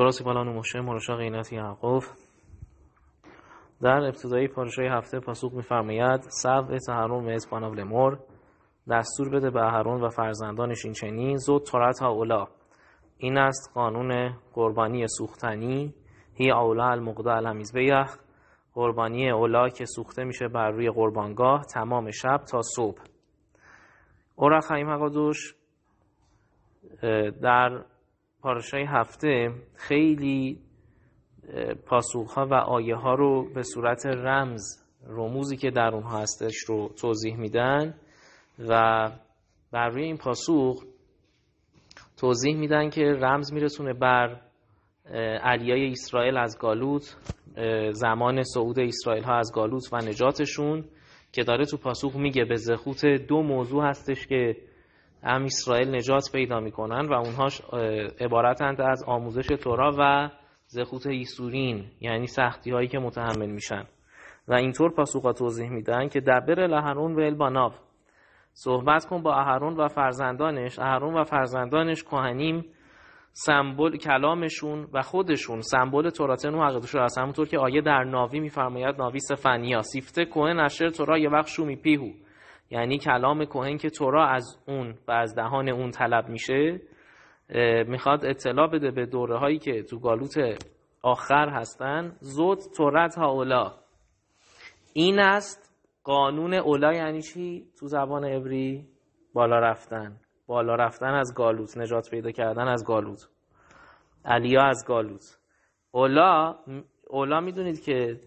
تراس و مشه مرشا قینت در ابتدای پارشای هفته پاسوق میفرماید سب تحرم از پاناب لمر دستور بده به اهرون و فرزندانش این چنین زود تورت ها اولا این است قانون قربانی سوختنی هی اولا المقدا الامیز بیخ قربانی اولا که سوخته میشه بر روی قربانگاه تمام شب تا صبح اورا خیم دوش در پارشای هفته خیلی ها و آیه ها رو به صورت رمز رموزی که در اونها هستش رو توضیح میدن و بر روی این پاسخ توضیح میدن که رمز میرسونه بر علیای اسرائیل از گالوت زمان صعود اسرائیل ها از گالوت و نجاتشون که داره تو پاسخ میگه به زخوت دو موضوع هستش که ام اسرائیل نجات پیدا میکنن و اونها عبارتند از آموزش تورا و زخوت ایسورین یعنی سختی هایی که متحمل میشن و اینطور پاسوقا توضیح میدن که دبر لهرون و الباناب صحبت کن با اهرون و فرزندانش اهرون و فرزندانش کهنیم سمبل کلامشون و خودشون سمبل تورات نو شده است همونطور که آیه در ناوی میفرماید ناوی سفنیا سیفته کوهن اشر تورا یه وقت شومی پیهو یعنی کلام کوهن که تورا از اون و از دهان اون طلب میشه میخواد اطلاع بده به دوره هایی که تو گالوت آخر هستن زود تورت ها اولا این است قانون اولا یعنی چی تو زبان عبری بالا رفتن بالا رفتن از گالوت نجات پیدا کردن از گالوت علیا از گالوت اولا اولا میدونید که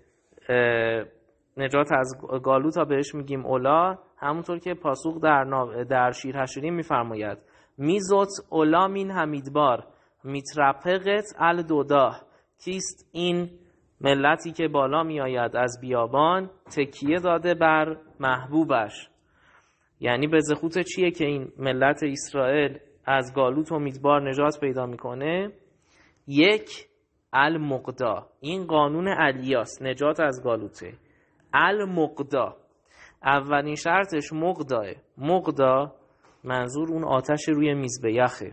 نجات از گالوت ها بهش میگیم اولا همونطور که پاسخ در, در شیر میفرماید میزوت اولا همیدبار حمیدبار میترپقت ال دودا کیست این ملتی که بالا میآید از بیابان تکیه داده بر محبوبش یعنی به زخوت چیه که این ملت اسرائیل از گالوت و میدبار نجات پیدا میکنه یک المقدا این قانون الیاس نجات از گالوته المقدا اولین شرطش مقداه مقدا منظور اون آتش روی میز به یخه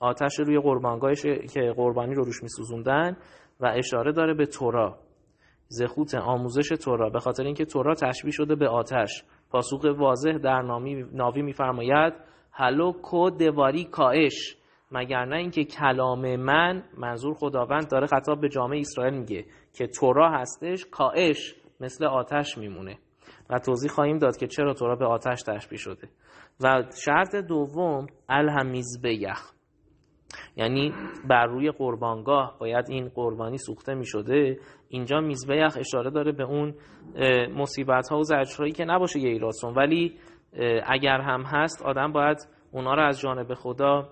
آتش روی قربانگاهش که قربانی رو روش میسوزوندن و اشاره داره به تورا زخوت آموزش تورا به خاطر اینکه تورا تشبیه شده به آتش پاسوق واضح در نامی ناوی میفرماید هلو کو دواری کاش مگر نه اینکه کلام من منظور خداوند داره خطاب به جامعه اسرائیل میگه که تورا هستش کاش مثل آتش میمونه و توضیح خواهیم داد که چرا تورا به آتش تشبیه شده و شرط دوم الهمیز یخ یعنی بر روی قربانگاه باید این قربانی سوخته می شده اینجا میزبیخ اشاره داره به اون مصیبت ها و زجرهایی که نباشه یه ایراسون ولی اگر هم هست آدم باید اونا رو از جانب خدا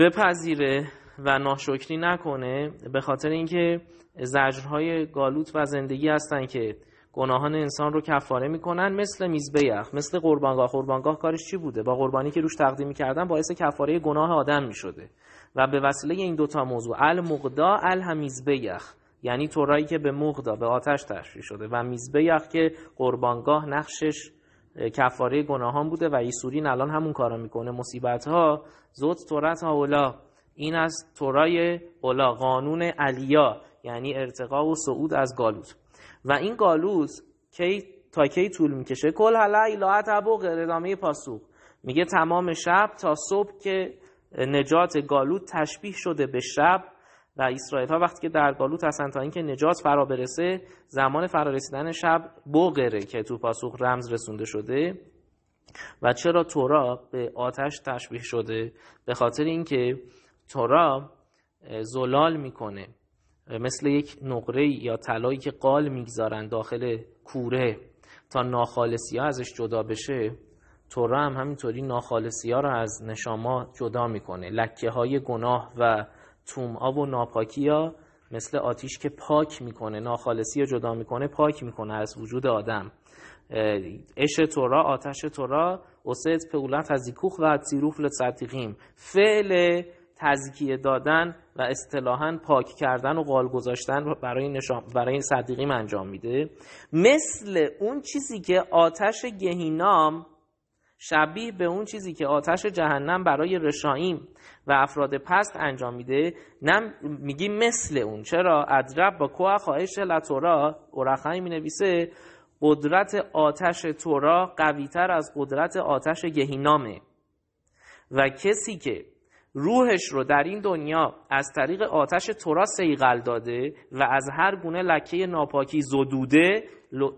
بپذیره و ناشکری نکنه به خاطر اینکه زجرهای گالوت و زندگی هستن که گناهان انسان رو کفاره میکنن مثل میزبه مثل قربانگاه قربانگاه کارش چی بوده با قربانی که روش تقدیم میکردن باعث کفاره گناه آدم میشده و به وسیله این دوتا موضوع المقدا الهمیزبه یخ یعنی تورایی که به مغدا به آتش تشریح شده و میزبه که قربانگاه نقشش کفاره گناهان بوده و ایسورین الان همون کارا میکنه مصیبت ها زود تورت هاولا این از تورای اولا قانون علیا یعنی ارتقا و صعود از گالوت و این گالوز کی تا کی طول میکشه کل حلا ادامه پاسخ میگه تمام شب تا صبح که نجات گالوت تشبیه شده به شب و اسرائیل ها وقتی که در گالوت هستن تا اینکه نجات فرا برسه زمان فرا رسیدن شب بغره که تو پاسخ رمز رسونده شده و چرا تورا به آتش تشبیه شده به خاطر اینکه تورا زلال میکنه مثل یک نقره یا طلایی که قال میگذارن داخل کوره تا ناخالصی ها ازش جدا بشه توره هم همینطوری ناخالصی ها رو از نشاما جدا میکنه لکه های گناه و توم ها و ناپاکی ها مثل آتیش که پاک میکنه ناخالصی ها جدا میکنه پاک میکنه از وجود آدم اش تورا آتش تورا اوست پولت از و از صدیقیم فعل تزکیه دادن و اصطلاحا پاک کردن و قال گذاشتن برای, نشان برای صدیقیم انجام میده مثل اون چیزی که آتش گهینام شبیه به اون چیزی که آتش جهنم برای رشاییم و افراد پست انجام میده نم میگی مثل اون چرا ادرب با کوه خواهش لتورا اورخای می نویسه قدرت آتش تورا قویتر از قدرت آتش گهینامه و کسی که روحش رو در این دنیا از طریق آتش تورا سیغل داده و از هر گونه لکه ناپاکی زدوده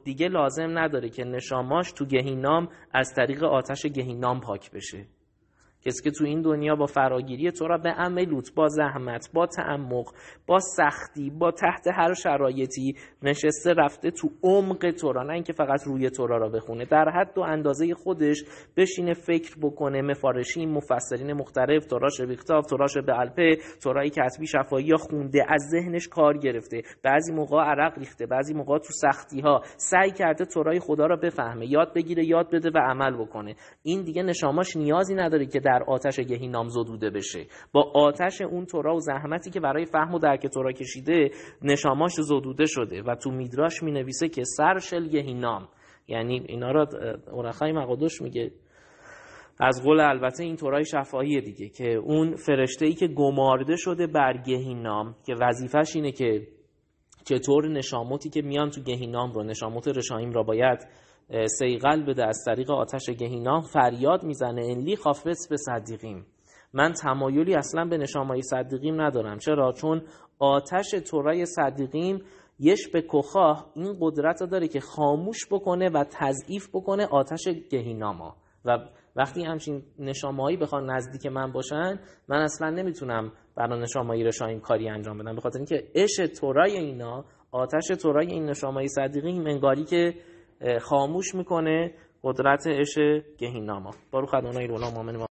دیگه لازم نداره که نشاماش تو گهینام از طریق آتش گهینام پاک بشه کسی که تو این دنیا با فراگیری تو را به عملوت با زحمت با تعمق با سختی با تحت هر شرایطی نشسته رفته تو عمق تورا نه اینکه فقط روی تورا را بخونه در حد و اندازه خودش بشینه فکر بکنه مفارشی مفسرین مختلف تورا ویکتاف تورا به الپه تورای کتبی شفایی یا خونده از ذهنش کار گرفته بعضی موقع عرق ریخته بعضی موقع تو سختی ها سعی کرده تورای خدا را بفهمه یاد بگیره یاد بده و عمل بکنه این دیگه نشاماش نیازی نداره که در آتش گهینام زدوده بشه با آتش اون تورا و زحمتی که برای فهم و درک تورا کشیده نشاماش زدوده شده و تو میدراش می نویسه که سرشل گهینام یعنی اینا را اورخای مقادش میگه از قول البته این تورای شفاهی دیگه که اون فرشته ای که گمارده شده بر گهینام که وظیفش اینه که چطور نشاماتی که میان تو گهینام رو نشامات رشایم را باید سیقل بده از طریق آتش گهینا فریاد میزنه انلی خافت به صدیقیم من تمایلی اصلا به نشامایی صدیقیم ندارم چرا چون آتش تورای صدیقیم یش به کخاه این قدرت داره که خاموش بکنه و تضعیف بکنه آتش گهیناما و وقتی همچین نشامایی بخوان نزدیک من باشن من اصلا نمیتونم برای نشامایی رشایم کاری انجام بدم به اینکه اش تورای اینا آتش تورای این نشامایی صدیقیم انگاری که خاموش میکنه قدرت اش گهیناما بارو خدانای مامن ما